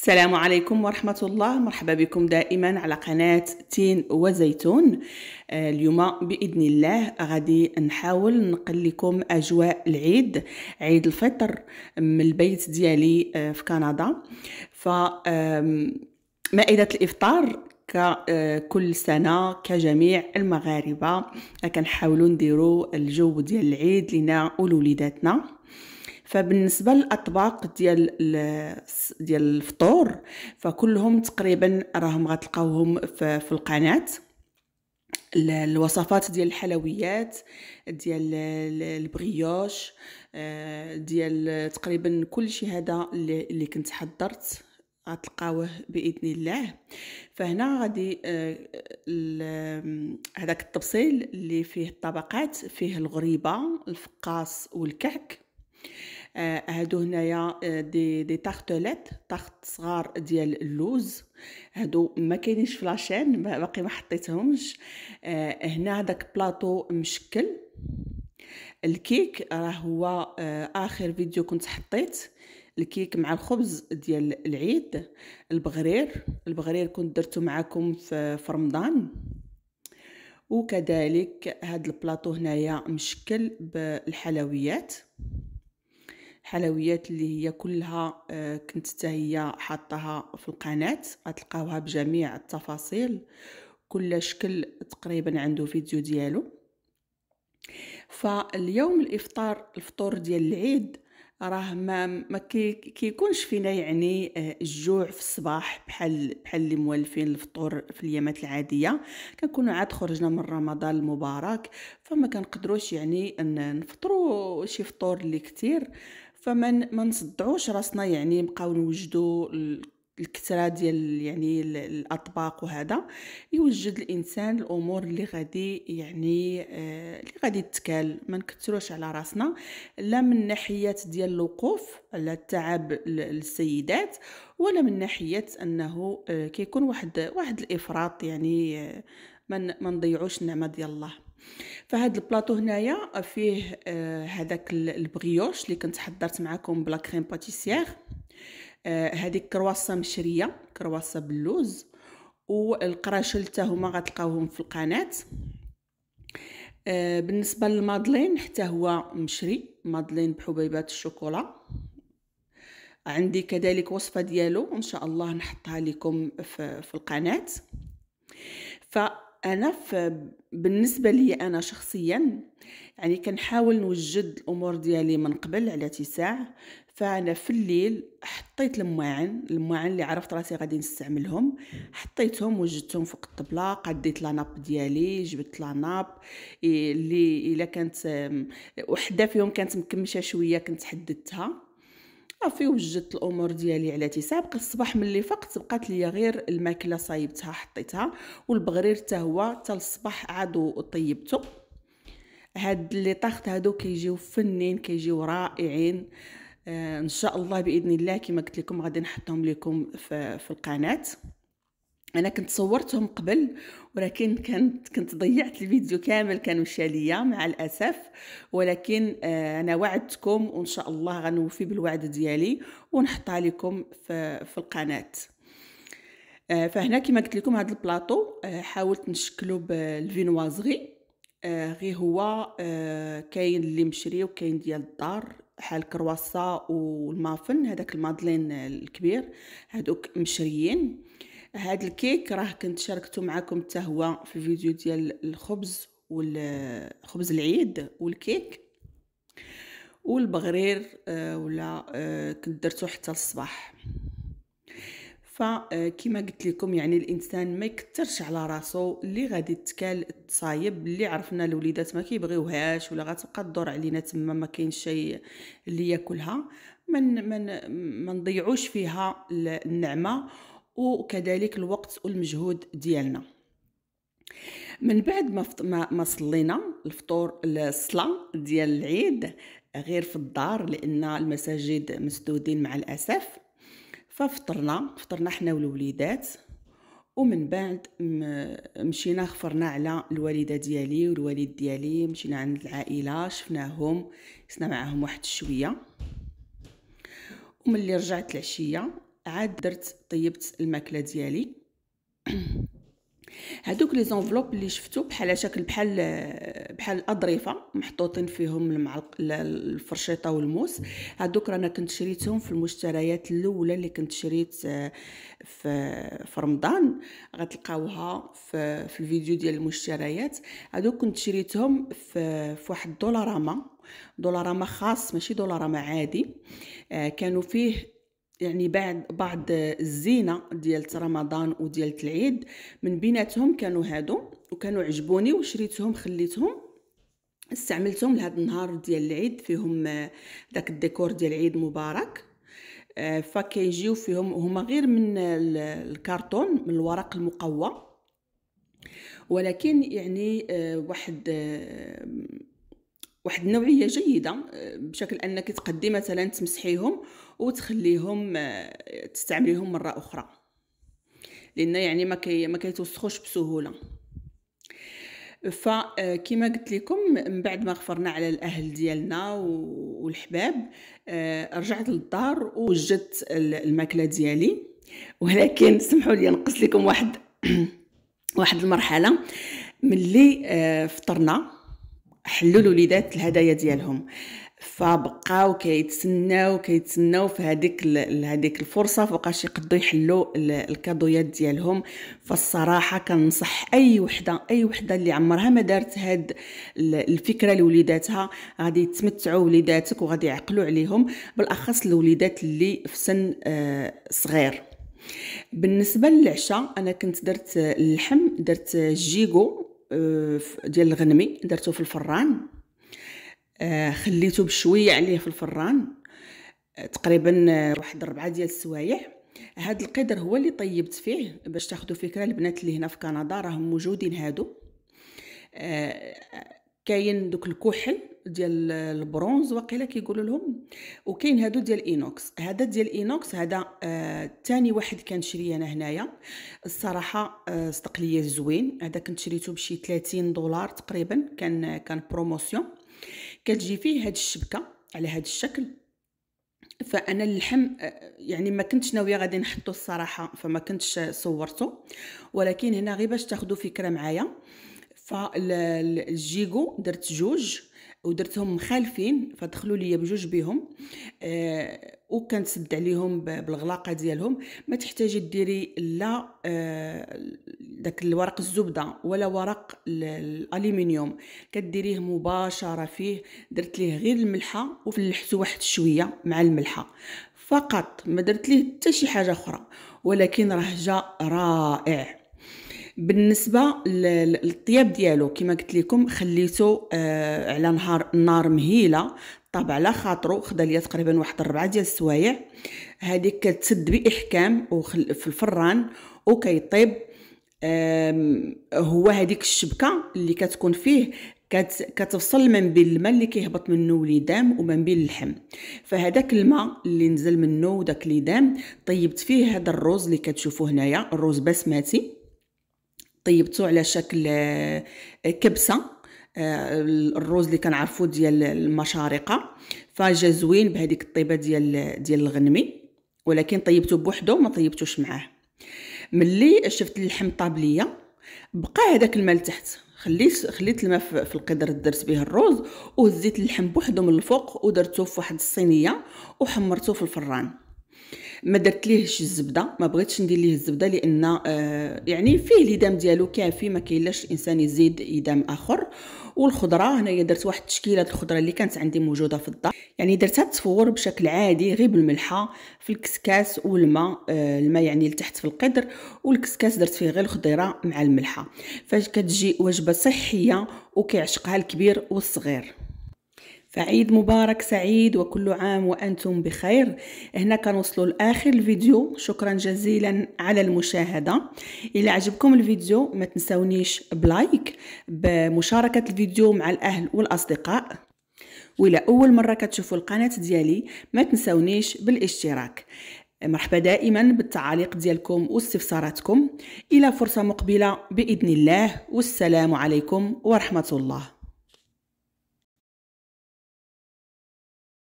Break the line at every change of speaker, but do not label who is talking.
السلام عليكم ورحمة الله مرحبا بكم دائما على قناة تين وزيتون آه، اليوم بإذن الله غادي نحاول نقل لكم أجواء العيد عيد الفطر من البيت ديالي آه، في كندا فمائدة الإفطار ككل آه، سنة كجميع المغاربة كنحاولوا نديروا الجو ديال العيد لنا ولوليداتنا فبالنسبه للاطباق ديال ديال الفطور فكلهم تقريبا راهم غتلقاوهم في القناه الوصفات ديال الحلويات ديال البغيوش آه، ديال تقريبا كل شيء هذا اللي كنت حضرت غتلقاوه باذن الله فهنا غادي آه، هذاك التفصيل اللي فيه الطبقات فيه الغريبه الفقاص والكعك آه، هادو هنايا آه، دي دي تارتليت تارت صغار ديال اللوز هادو ما كاينينش في لاشين باقي ما حطيتهمش آه، هنا هذاك بلاطو مشكل الكيك راه هو اخر فيديو كنت حطيت الكيك مع الخبز ديال العيد البغرير البغرير كنت درته معكم في رمضان وكذلك هاد البلاطو هنايا مشكل بالحلويات حلويات اللي هي كلها آه، كنت حتى هي حاطاها في القناه غتلقاوها بجميع التفاصيل كل شكل تقريبا عنده فيديو ديالو فاليوم الافطار الفطور ديال العيد راه ما ما كيكونش فينا يعني آه، الجوع في الصباح بحال بحال اللي موالفين الفطور في اليامات العاديه كنكونوا عاد خرجنا من رمضان المبارك فما كنقدروش يعني نفطروا شي فطور اللي كتير فما ما نصدعوش راسنا يعني نبقاو نوجدوا الكثره ديال يعني الاطباق وهذا يوجد الانسان الامور اللي غادي يعني آه، اللي غادي تكال ما نكثروش على راسنا لا من ناحيه ديال الوقوف على التعب للسيدات ولا من ناحيه انه آه، كيكون واحد واحد الافراط يعني آه، ما نضيعوش النعمه ديال الله فهاد البلاطو هنايا فيه آه، هذاك البغيوش اللي كنت حضرت معكم بلا كريم باتيسيير آه، هذيك كرواسه مشريه كرواسه باللوز والقراشل حتى هما غتلقاوهم في القناه آه، بالنسبه للمادلين حتى هو مشري مادلين بحبيبات الشوكولا عندي كذلك وصفه ديالو ان شاء الله نحطها لكم في, في القناه ف انا بالنسبه لي انا شخصيا يعني كنحاول نوجد الامور ديالي من قبل على اتساع فانا في الليل حطيت الماعن الماعن اللي عرفت راسي غادي نستعملهم حطيتهم وجدتهم فوق الطبله قديت لاناب ديالي جبت لاناب إيه، اللي الا كانت وحده فيهم كانت مكمشه شويه كنت حددتها صافي وجدت الامور ديالي على تيساب بقى الصباح ملي فقت بقات لي غير الماكله صايبتها حطيتها والبغرير حتى هو حتى الصباح عاد طيبته هاد لي طاخت هادو كيجيو فنين كيجيو رائعين آه ان شاء الله باذن الله كما قلت لكم غادي نحطهم لكم في, في القناه انا كنت صورتهم قبل ولكن كنت كنت ضيعت الفيديو كامل كان شاليه ليا مع الاسف ولكن آه، انا وعدتكم وان شاء الله غنوفي بالوعد ديالي ونحطها لكم في, في القناه آه، فهنا كما قلت لكم هذا البلاطو آه، حاولت نشكلو بالفينوازغي غير هو كاين اللي مشري وكاين ديال الدار بحال كرواسا والمافن هذاك المادلين الكبير هادوك مشريين هاد الكيك راه كنت شاركته معكم حتى هو في الفيديو ديال الخبز والخبز العيد والكيك والبغرير آه، ولا آه، كنت درتو حتى الصباح فكما آه، قلت لكم يعني الانسان ما يكثرش على راسو اللي غادي تكال تصايب اللي عرفنا الوليدات ما كيبغيوهاش ولا غتبقى تدور علينا تما ما كاين شيء اللي ياكلها من من ما نضيعوش فيها النعمه وكذلك الوقت والمجهود ديالنا من بعد ما ما, ما صلينا الفطور الصلاه ديال العيد غير في الدار لان المساجد مسدودين مع الاسف ففطرنا فطرنا حنا والوليدات ومن بعد مشينا خفرنا على الوالده ديالي والوالد ديالي مشينا عند العائله شفناهم جلسنا معاهم واحد شويه وملي رجعت العشيه عاد درت طيبت الماكله ديالي هادوك لي زونفلوب اللي شفتو بحال شكل بحال بحال الاظرفه محطوطين فيهم المعلق الفرشيطه والموس هادوك رانا كنت شريتهم في المشتريات الاولى اللي كنت شريت في في رمضان غتلقاوها في, في الفيديو ديال المشتريات هادوك كنت شريتهم في في واحد دولاراما دولاراما خاص ماشي دولاراما عادي آه، كانوا فيه يعني بعد بعض الزينه ديال رمضان وديال العيد من بيناتهم كانوا هادو وكانوا عجبوني وشريتهم خليتهم استعملتهم لهاد النهار ديال العيد فيهم آه، داك الديكور ديال عيد مبارك آه، فكيجيو فيهم هما غير من الكرتون من الورق المقوى ولكن يعني آه، واحد واحد النوعيه جيده آه، بشكل انك تقدي مثلا تمسحيهم وتخليهم آه، تستعمليهم مره اخرى لان يعني ما كي ما كيتوسخوش بسهوله فكما آه، قلت لكم من بعد ما غفرنا على الاهل ديالنا والحباب رجعت للدار ووجدت الماكله ديالي ولكن سمحوا لي نقص لكم واحد واحد المرحله ملي فطرنا حلوا الوليدات الهدايا ديالهم فبقاو كيتسناو كيتسناو في هذيك هذيك الفرصه فوقاش يقدروا يحلوا الكادويات ديالهم فالصراحه كنصح اي وحده اي وحده اللي عمرها ما دارت هاد الفكره لوليداتها غادي تمتعوا وليداتك وغادي يعقلوا عليهم بالاخص الوليدات اللي في سن آه، صغير بالنسبه للعشاء انا كنت درت اللحم درت جيغو آه، ديال الغنمي درته في الفران آه، خليته بشويه عليه في الفران آه، تقريبا واحد ربعة ديال السوايع هاد القدر هو اللي طيبت فيه باش تاخدو فكره البنات اللي هنا في كندا راهم موجودين هادو كاين دوك الكحل ديال البرونز وقيله كيقولوا لهم وكاين هادو ديال اينوكس هذا ديال اينوكس هذا ثاني آه واحد شري انا هنايا الصراحه آه ليا زوين هذا كنت شريته بشي 30 دولار تقريبا كان كان بروموسيون كتجي فيه هاد الشبكه على هاد الشكل فانا اللحم آه، يعني ما كنتش ناويه غادي نحطو الصراحه فما كنتش صورته ولكن هنا غير باش تاخدو فكره معايا فالجيغو درت جوج ودرتهم مخالفين فدخلوا لي بجوج بهم آه وكنسد عليهم بالغلاقه ديالهم ما تحتاجي ديري لا آه داك الورق الزبده ولا ورق الالومنيوم كديريه مباشره فيه درت ليه غير الملحه وفلحته واحد شويه مع الملحه فقط ما درت ليه حتى شي حاجه اخرى ولكن راه جا رائع بالنسبه للطياب ديالو كما قلت لكم خليته آه على نهار نار مهيله طاب على خاطرو خدا ليا تقريبا واحد الربعه ديال السوايع هذيك كتسد باحكام وخل في الفران وكيطيب هو هذيك الشبكه اللي كتكون فيه كت... كتفصل من بين الماء اللي كيهبط منه وليدام ومن بين اللحم فهذاك الماء اللي نزل منه وداك ليدام طيبت فيه هذا الرز اللي كتشوفوا هنايا الرز بسماتي طيبته على شكل آه، كبسه آه، الروز اللي كنعرفو ديال المشارقه فجا زوين بهذيك الطيبه ديال ديال الغنمي ولكن طيبته بوحدو وما طيبتوش معاه ملي شفت اللحم طابليه بقى هذاك الماء لتحت خليت خليت الماء في القدر درت به الروز وهزيت اللحم بوحدو من الفوق ودرته في واحد الصينيه وحمرته في الفران ما درت ليهش الزبده ما بغيتش ندير ليه الزبده لان آه يعني فيه اليدام ديالو كافي ما كاينلاش الانسان يزيد يدام اخر والخضره هنايا درت واحد التشكيله الخضره اللي كانت عندي موجوده في الدار يعني درتها تصور بشكل عادي غير بالملحه في الكسكاس والماء آه الماء يعني لتحت في القدر والكسكاس درت فيه غير الخضيره مع الملحه فاش كتجي وجبه صحيه وكيعشقها الكبير والصغير عيد مبارك سعيد وكل عام وأنتم بخير هنا كنوصلوا لآخر الفيديو شكرا جزيلا على المشاهدة إلى عجبكم الفيديو ما تنسونيش بلايك بمشاركة الفيديو مع الأهل والأصدقاء وإلى أول مرة كتشوفوا القناة ديالي ما تنسونيش بالاشتراك مرحبا دائما بالتعاليق ديالكم واستفساراتكم الى فرصه مقبله باذن الله والسلام عليكم ورحمه الله